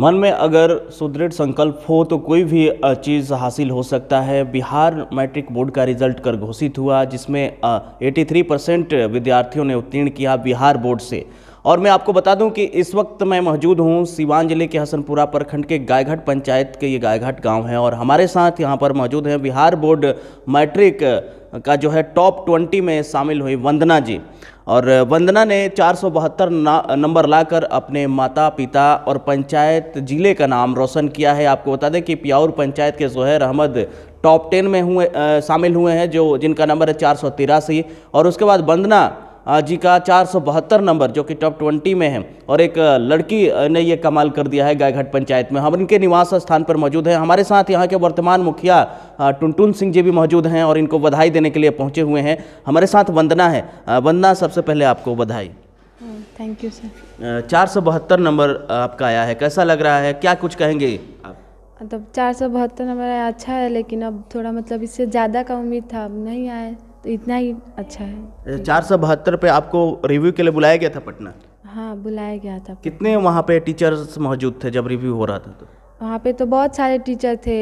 मन में अगर सुदृढ़ संकल्प हो तो कोई भी चीज़ हासिल हो सकता है बिहार मैट्रिक बोर्ड का रिजल्ट कर घोषित हुआ जिसमें 83 परसेंट विद्यार्थियों ने उत्तीर्ण किया बिहार बोर्ड से और मैं आपको बता दूं कि इस वक्त मैं मौजूद हूं सीवान जिले के हसनपुरा प्रखंड के गायघाट पंचायत के ये गायघाट गांव है और हमारे साथ यहाँ पर मौजूद हैं बिहार बोर्ड मैट्रिक का जो है टॉप ट्वेंटी में शामिल हुई वंदना जी और वंदना ने चार नंबर लाकर अपने माता पिता और पंचायत ज़िले का नाम रोशन किया है आपको बता दें कि प्याऊर पंचायत के जहैर अहमद टॉप टेन में हुए शामिल हुए हैं जो जिनका नंबर है चार और उसके बाद वंदना जी का चार नंबर जो कि टॉप ट्वेंटी में है और एक लड़की ने ये कमाल कर दिया है गायघाट पंचायत में हम इनके निवास स्थान पर मौजूद हैं हमारे साथ यहाँ के वर्तमान मुखिया टुनटुन सिंह जी भी मौजूद हैं और इनको बधाई देने के लिए पहुँचे हुए हैं हमारे साथ वंदना है वंदना सबसे पहले आपको बधाई थैंक यू सर चार सौ बहत्तर नंबर आपका आया है कैसा लग रहा है क्या कुछ कहेंगे आप मतलब चार सौ बहत्तर नंबर आया अच्छा है लेकिन अब थोड़ा मतलब इससे ज़्यादा का उम्मीद था अब नहीं आया तो इतना ही अच्छा है अच्छा, चार सौ बहत्तर पे आपको रिव्यू के लिए बुलाया गया था पटना हाँ बुलाया गया था कितने वहाँ पे टीचर्स मौजूद थे जब रिव्यू हो रहा था तो वहाँ पे तो बहुत सारे टीचर थे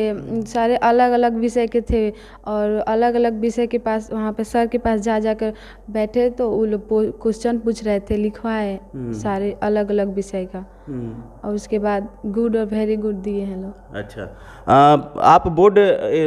सारे अलग अलग विषय के थे और अलग अलग विषय के पास वहाँ पे सर के पास जा जाकर बैठे तो वो लोग क्वेश्चन पूछ रहे थे लिखवाए हम्म। सारे अलग अलग विषय का हम्म। और उसके बाद गुड और वेरी गुड दिए हैं लोग अच्छा आ, आप बोर्ड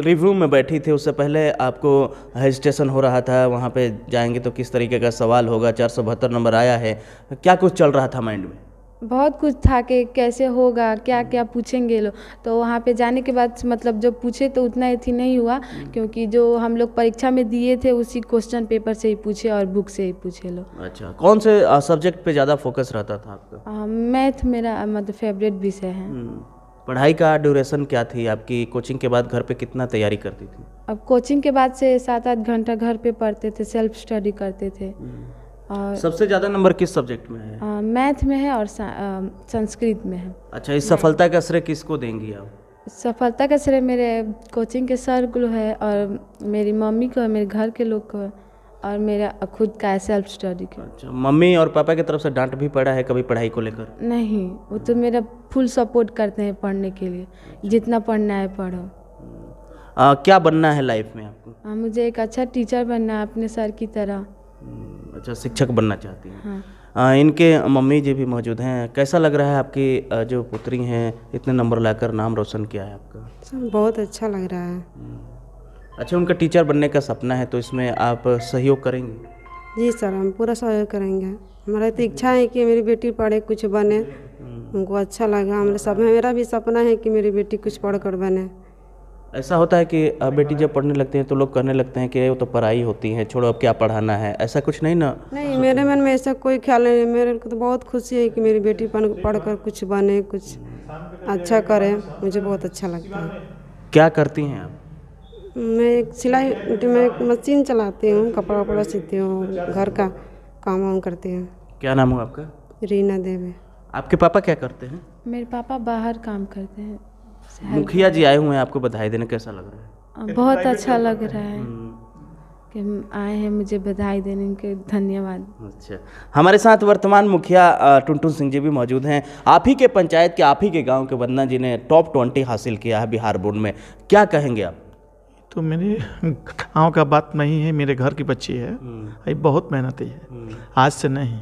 रिव्यू में बैठी थी उससे पहले आपको हेजिटेशन हो रहा था वहाँ पे जाएंगे तो किस तरीके का सवाल होगा चार सौ बहत्तर नंबर आया है क्या कुछ चल रहा था माइंड में बहुत कुछ था कि कैसे होगा क्या क्या हम्म। पूछेंगे लोग तो वहाँ पे जाने के बाद मतलब जब पूछे तो उतना अथी नहीं हुआ हम्म। क्योंकि जो हम लोग परीक्षा में दिए थे उसी क्वेश्चन पेपर से ही पूछे और बुक से ही पूछे लोग अच्छा कौन से सब्जेक्ट पे ज़्यादा फोकस रहता था आपका मैथ मेरा मतलब फेवरेट विषय है हम्म। पढ़ाई का ड्यूरेशन क्या थी आपकी कोचिंग के बाद घर पे कितना तैयारी करती थी अब कोचिंग के बाद से सात आठ घंटा घर पे पढ़ते थे सेल्फ स्टडी करते थे और सबसे ज़्यादा नंबर किस सब्जेक्ट में है मैथ में है और संस्कृत में है अच्छा इस सफलता का श्रेय किसको देंगी आप सफलता का श्रेय मेरे कोचिंग के सर को है और मेरी मम्मी को है मेरे घर के लोग को है और मेरा खुद का सेल्फ स्टडी का अच्छा मम्मी और पापा की तरफ से डांट भी पड़ा है कभी पढ़ाई को लेकर नहीं वो तो मेरा फुल सपोर्ट करते हैं पढ़ने के लिए अच्छा। जितना पढ़ना है पढ़ो आ, क्या बनना है लाइफ में आपको आ, मुझे एक अच्छा टीचर बनना है अपने सर की तरह अच्छा शिक्षक बनना चाहती हैं हाँ। इनके मम्मी जी भी मौजूद हैं कैसा लग रहा है आपकी जो पुत्री हैं इतने नंबर लाकर नाम रोशन किया है आपका सर बहुत अच्छा लग रहा है हम्म। अच्छा उनका टीचर बनने का सपना है तो इसमें आप सहयोग करेंगे जी सर हम पूरा सहयोग करेंगे हमारा तो इच्छा है कि मेरी बेटी पढ़े कुछ बने हम्म। उनको अच्छा लगा हमारे सब मेरा भी सपना है कि मेरी बेटी कुछ पढ़ कर बने ऐसा होता है कि अब बेटी जब पढ़ने लगते हैं तो लोग कहने लगते हैं कि वो तो पढ़ाई होती है छोड़ो अब क्या पढ़ाना है ऐसा कुछ नहीं ना नहीं मेरे मन में ऐसा कोई ख्याल नहीं मेरे को तो बहुत खुशी है कि मेरी बेटी पढ़ कर कुछ बने कुछ अच्छा करे मुझे बहुत अच्छा लगता है क्या करती हैं आप मैं एक सिलाई मैं एक मशीन चलाती हूँ कपड़ा वपड़ा सीती हूँ घर का काम वाम करती हूँ क्या नाम हो आपका रीना देवी आपके पापा क्या करते हैं मेरे पापा बाहर काम करते हैं मुखिया जी आए हुए हैं आपको बधाई देने कैसा लग रहा है बहुत अच्छा लग रहा है कि आए हैं मुझे बधाई देने के धन्यवाद अच्छा हमारे साथ वर्तमान मुखिया टुनटुन सिंह जी भी मौजूद हैं आप ही के पंचायत के आप ही के गांव के वंदना जी ने टॉप ट्वेंटी हासिल किया है बिहार बोर्ड में क्या कहेंगे आप तो मेरे गाँव का बात नहीं है मेरे घर की बच्ची है ये हम्म। बहुत मेहनती है हम्म। आज से नहीं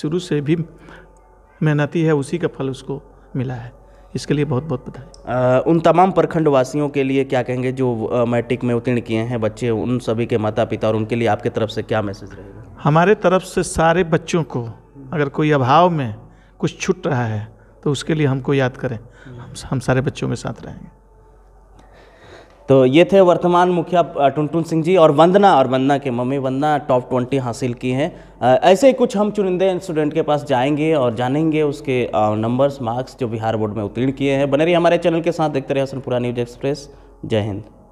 शुरू से भी मेहनती है उसी का फल उसको मिला है इसके लिए बहुत बहुत बधाई उन तमाम प्रखंड वासियों के लिए क्या कहेंगे जो मैट्रिक में उत्तीर्ण किए हैं बच्चे उन सभी के माता पिता और उनके लिए आपके तरफ से क्या मैसेज रहेगा हमारे तरफ से सारे बच्चों को अगर कोई अभाव में कुछ छूट रहा है तो उसके लिए हमको याद करें हम, हम सारे बच्चों के साथ रहेंगे तो ये थे वर्तमान मुखिया टुनटुन सिंह जी और वंदना और वंदना के मम्मी वंदना टॉप ट्वेंटी हासिल की हैं ऐसे ही कुछ हम चुनिंदे स्टूडेंट के पास जाएंगे और जानेंगे उसके नंबर्स मार्क्स जो बिहार बोर्ड में उत्तीर्ण किए हैं बने रही हमारे चैनल के साथ देखते रहे हसनपुरा न्यूज एक्सप्रेस जय हिंद